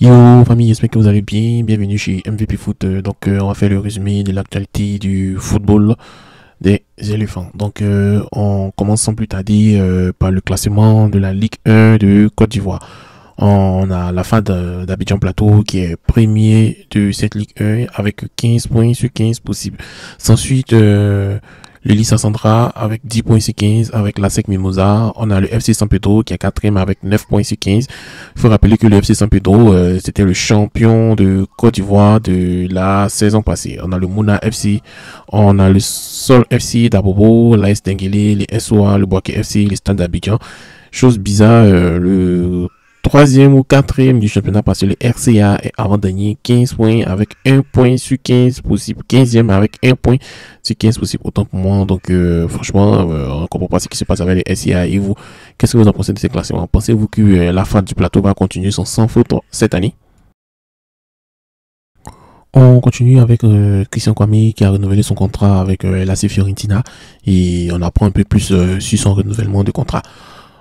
Yo famille, j'espère que vous allez bien. Bienvenue chez MVP Foot. Euh, donc euh, on va faire le résumé de l'actualité du football des éléphants. Donc euh, on commence sans plus tarder par le classement de la Ligue 1 de Côte d'Ivoire. On a la fin d'Abidjan Plateau qui est premier de cette Ligue 1 avec 15 points sur 15 possibles. Ensuite, le Sandra avec 10 points avec la SEC Mimosa. On a le FC San Pedro qui est quatrième avec 9 points Il faut rappeler que le FC San Pedro, euh, c'était le champion de Côte d'Ivoire de la saison passée. On a le Mouna FC, on a le Sol FC d'Abobo, l'AS Denguele, les SOA, le Boaké FC, les stands Abidjan. Chose bizarre, euh, le troisième ou quatrième du championnat parce que le RCA est avant-dernier 15 points avec un point sur 15 possible, 15e avec un point sur 15 possible, autant pour moi. Donc euh, franchement, on ne comprend pas ce qui se passe avec les RCA et vous. Qu'est-ce que vous en pensez de ces classements Pensez-vous que euh, la fin du plateau va continuer son sans faute cette année on continue avec euh, Christian Kwame qui a renouvelé son contrat avec la C Fiorentina et on apprend un peu plus sur son renouvellement de contrat.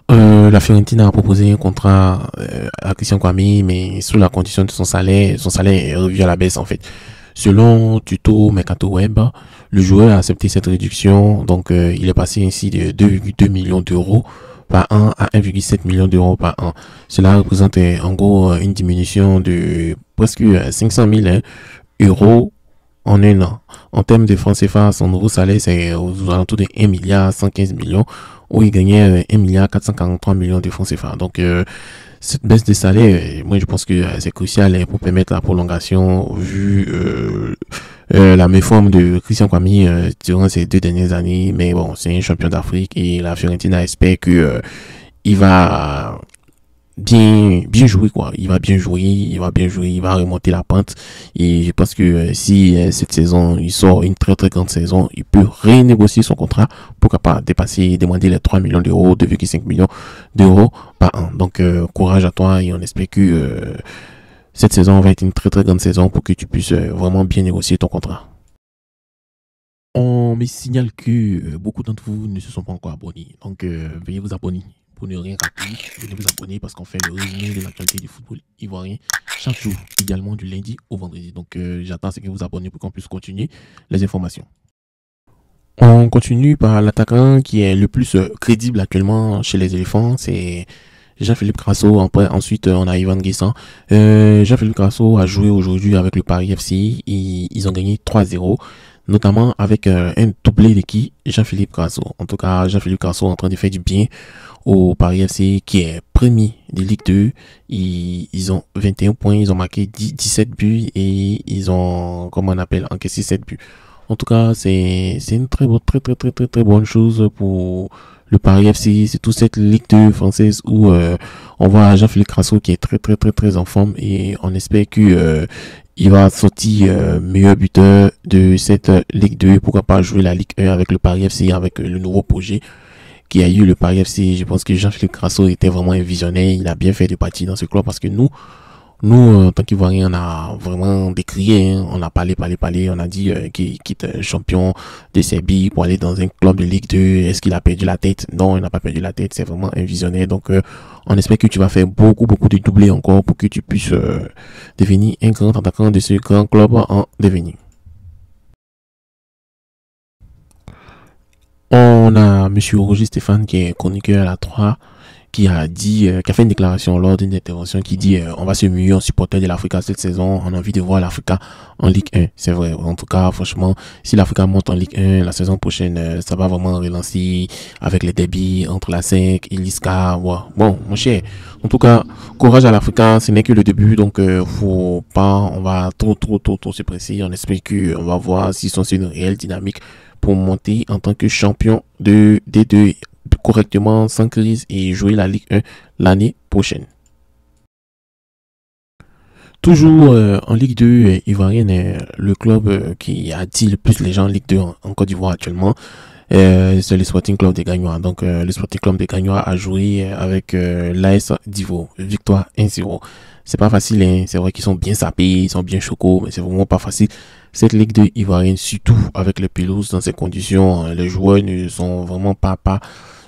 Euh, la Fiorentina a proposé un contrat euh, à Christian Kwame, mais sous la condition de son salaire, son salaire est revu à la baisse en fait. Selon Tuto Mercato Web, le joueur a accepté cette réduction, donc euh, il est passé ainsi de 2,2 millions d'euros par an à 1,7 million d'euros par an. Cela représente en gros une diminution de presque 500 000 hein, euros en un an. En termes de francs CFA, son nouveau salaire, c'est aux alentours de 1 milliard 115 millions, où il gagnait 1 euh, milliard 443 millions de francs CFA. Donc, euh, cette baisse de salaire, euh, moi, je pense que c'est crucial pour permettre la prolongation vu la méforme de Christian Kwame durant ces deux dernières années. Mais bon, c'est un champion d'Afrique et la Fiorentina espère que il va bien, bien jouer, quoi. Il va bien jouer, il va bien jouer, il va remonter la pente. Et je pense que euh, si euh, cette saison, il sort une très très grande saison, il peut renégocier son contrat pour pas dépasser, demander les 3 millions d'euros, 2,5 millions d'euros par an. Donc, euh, courage à toi et on espère que cette saison va être une très très grande saison pour que tu puisses vraiment bien négocier ton contrat. On me signale que beaucoup d'entre vous ne se sont pas encore abonnés. Donc, veuillez vous abonner pour ne rien rater. Venez vous abonner parce qu'on fait le résumé de l'actualité du football ivoirien chaque jour, également du lundi au vendredi. Donc euh, j'attends ce que vous abonnez pour qu'on puisse continuer les informations. On continue par l'attaquant qui est le plus euh, crédible actuellement chez les éléphants, c'est Jean-Philippe Crasso. Ensuite, on a Ivan Guessant. Euh, Jean-Philippe Crasso a joué aujourd'hui avec le Paris FC. Ils, ont gagné 3-0 notamment avec un doublé de qui Jean-Philippe Grasso En tout cas, Jean-Philippe Crasso est en train de faire du bien au Paris FC qui est premier des Ligue 2. Ils, ils, ont 21 points, ils ont marqué 17 buts et ils ont, comment on appelle, encaissé 7 buts. En tout cas, c'est une très, bonne, très, très, très, très, très bonne chose pour le Paris FC. C'est toute cette Ligue 2 française où euh, on voit Jean-Philippe Crasso qui est très, très, très, très en forme et on espère que euh, il va sortir euh, meilleur buteur de cette Ligue 2. Pourquoi pas jouer la Ligue 1 avec le Paris FC, avec le nouveau projet qui a eu le Paris FC. Je pense que Jean-Philippe Grasso était vraiment un visionnaire. Il a bien fait de partir dans ce club parce que nous, nous, euh, en tant qu'Ivoirien, on a vraiment décrié, hein. on a parlé, parlé, parlé, on a dit euh, qu'il quitte champion de Serbie pour aller dans un club de Ligue 2. Est-ce qu'il a perdu la tête Non, il n'a pas perdu la tête, c'est vraiment un visionnaire. Donc, euh, on espère que tu vas faire beaucoup, beaucoup de doublés encore pour que tu puisses devenir un grand attaquant de ce grand club en devenir. On a Monsieur Roger Stéphane, qui est chroniqueur à la 3, qui a dit, euh, qui a fait une déclaration lors d'une intervention qui dit euh, on va se mieux en supporter de l'Africa cette saison, on a envie de voir l'Africa en Ligue 1. C'est vrai. En tout cas, franchement, si l'Africa monte en Ligue 1 la saison prochaine, euh, ça va vraiment relancer avec les débits entre la 5 et l'ISCA. Bon, mon cher. En tout cas, courage à l'Africa, ce n'est que le début, donc faut pas, on va trop, trop, trop, trop se presser. On espère qu'on va voir si c'est une réelle dynamique pour monter en tant que champion de D2 correctement sans crise et jouer la Ligue 1 l'année prochaine. Toujours euh, en Ligue 2 euh, ivoirienne, euh, le club qui attire le plus les gens en Ligue 2 en Côte d'Ivoire actuellement, euh, c'est le Sporting Club des Gagnois. Donc euh, le Sporting Club des Gagnois a joué euh, avec l'AS Divo, victoire 1-0. C'est pas facile, hein. c'est vrai qu'ils sont bien sapés, ils sont bien chocos, mais c'est vraiment pas facile. Cette Ligue 2 Ivoirienne, surtout avec les pelouses dans ces conditions, hein, les joueurs ne sont vraiment pas, pas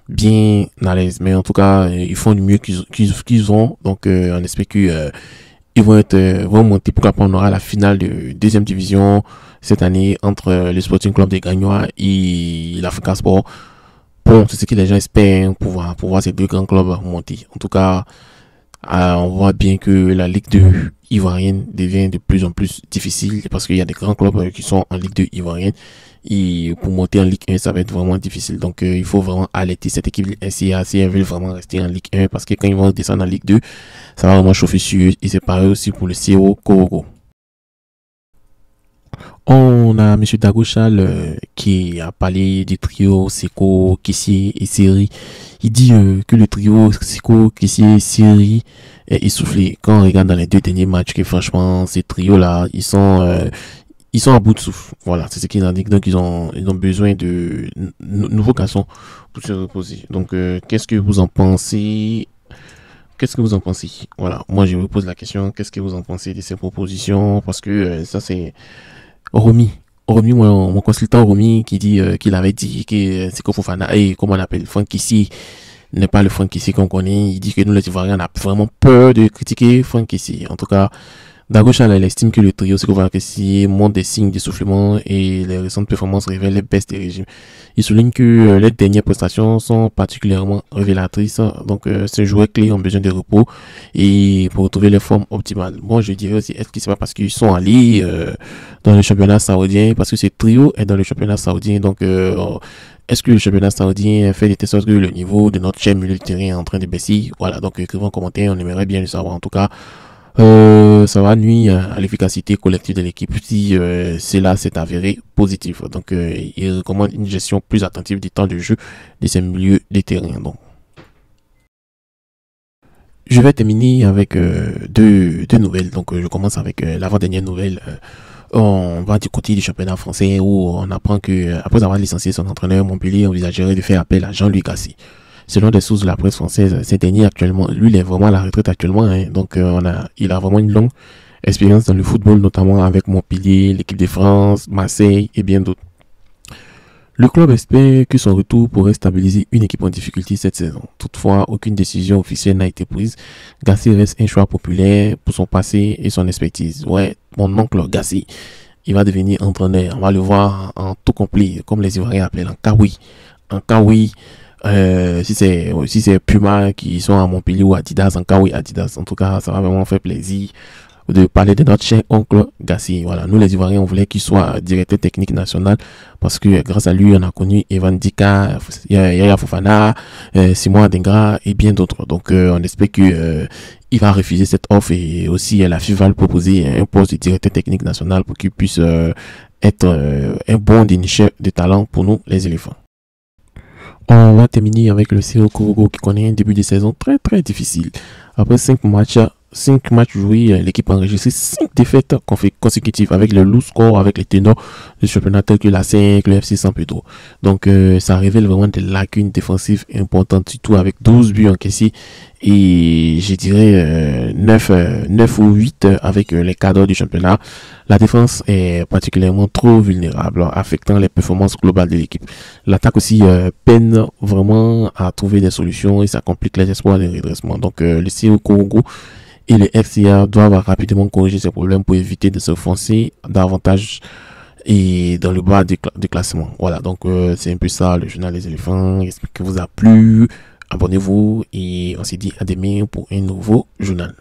bien à l'aise. Mais en tout cas, ils font du mieux qu'ils qu'ils ont. Donc on espère qu'ils vont, être, vont monter. Pourquoi pas on aura la finale de deuxième division cette année entre le Sporting Club des Gagnois et l'Africa Sport. Bon, c'est ce que les gens espèrent pour voir, ces deux grands clubs monter. En tout cas, euh, on voit bien que la Ligue 2 ivoirienne devient de plus en plus difficile parce qu'il y a des grands clubs qui sont en Ligue 2 ivoirienne. Et pour monter en Ligue 1, ça va être vraiment difficile. Donc, euh, il faut vraiment alerter cette équipe SCA si elle veut vraiment rester en Ligue 1 parce que quand ils vont descendre en Ligue 2, ça va vraiment chauffer sur eux. Et c'est pareil aussi pour le Siro Korogo. On a M. Dagochal euh, qui a parlé du trio Seko, Kessie et Siri. Il dit euh, que le trio seco Kessie et Siri est essoufflé. Quand on regarde dans les deux derniers matchs, que franchement, ces trios-là, ils sont... Euh, ils sont à bout de souffle. Voilà, c'est ce qu'ils indiquent. Donc, ils ont, ils ont besoin de nouveaux cassons pour se reposer. Donc, qu'est-ce que vous en pensez Qu'est-ce que vous en pensez Voilà, moi, je vous pose la question. Qu'est-ce que vous en pensez de ces propositions Parce que ça, c'est Romy. Romy, mon, mon consultant Romy, qui dit euh, qu'il avait dit que euh, c'est Fofana, et comment on appelle, Franck ici, n'est pas le Franck ici qu'on connaît. Il dit que nous, les Ivoiriens, on a vraiment peur de critiquer Franck ici. En tout cas, Daruchan, elle estime que le trio s'est que montre des signes d'essoufflement et les récentes performances révèlent les baisses des régimes. Il souligne que euh, les dernières prestations sont particulièrement révélatrices, donc euh, ces joueurs clés ont besoin de repos et pour trouver les formes optimales. Bon, je dirais aussi, est-ce que c'est pas parce qu'ils sont allés euh, dans le championnat saoudien, parce que ce trio est dans le championnat saoudien, donc euh, est-ce que le championnat saoudien fait des tests que le niveau de notre chaîne militaire est en train de baisser Voilà, donc écrivez en commentaire, on aimerait bien le savoir en tout cas ça va nuire à l'efficacité collective de l'équipe si euh, cela s'est avéré positif. Donc, euh, il recommande une gestion plus attentive du temps de jeu de ces milieux de terrain. Donc. Je vais terminer avec euh, deux, deux, nouvelles. Donc, je commence avec l'avant-dernière nouvelle on va du côté du championnat français où on apprend que après avoir licencié son entraîneur Montpellier envisagerait de faire appel à Jean-Luc Gassi. Selon des sources de la presse française, c'est dernier actuellement, lui, il est vraiment à la retraite actuellement. Hein. donc, euh, on a, il a vraiment une longue expérience dans le football, notamment avec Montpellier, l'équipe de France, Marseille et bien d'autres. Le club espère que son retour pourrait stabiliser une équipe en difficulté cette saison. Toutefois, aucune décision officielle n'a été prise. Gassi reste un choix populaire pour son passé et son expertise. Ouais, mon oncle Gassi, il va devenir entraîneur. On va le voir en tout complet, comme les Ivoiriens appellent, en kawi. En kawi, euh, si c'est euh, si c'est Puma qui sont à Montpellier ou Adidas, en cas oui Adidas. En tout cas, ça va vraiment faire plaisir de parler de notre cher oncle Gassi. Voilà, nous les Ivoiriens, on voulait qu'il soit directeur technique national parce que euh, grâce à lui, on a connu Evan Dika, Yaya Fofana, Simon Adengra et bien d'autres. Donc, on espère que il va refuser cette offre et aussi la FIFA va lui proposer un poste de directeur technique national pour qu'il puisse être un bon dénicheur de talent pour nous les éléphants. On va terminer avec le CEO qui connaît un début de saison très très difficile. Après 5 matchs, 5 matchs joués, l'équipe a enregistré 5 défaites consécutives avec le low score, avec les ténors du championnat de que la 5, le FC San Pedro. Donc euh, ça révèle vraiment des lacunes défensives importantes, surtout avec 12 buts encaissés et je dirais 9, euh, 9 euh, ou 8 avec euh, les cadres du championnat, la défense est particulièrement trop vulnérable, affectant les performances globales de l'équipe. L'attaque aussi peine vraiment à trouver des solutions et ça complique les espoirs de redressement. Donc le CEO Congo et les FCA doivent rapidement corriger ces problèmes pour éviter de se foncer davantage et dans le bas du, classement. Voilà, donc c'est un peu ça le journal des éléphants. J'espère que vous a plu. Abonnez-vous et on se dit à demain pour un nouveau journal.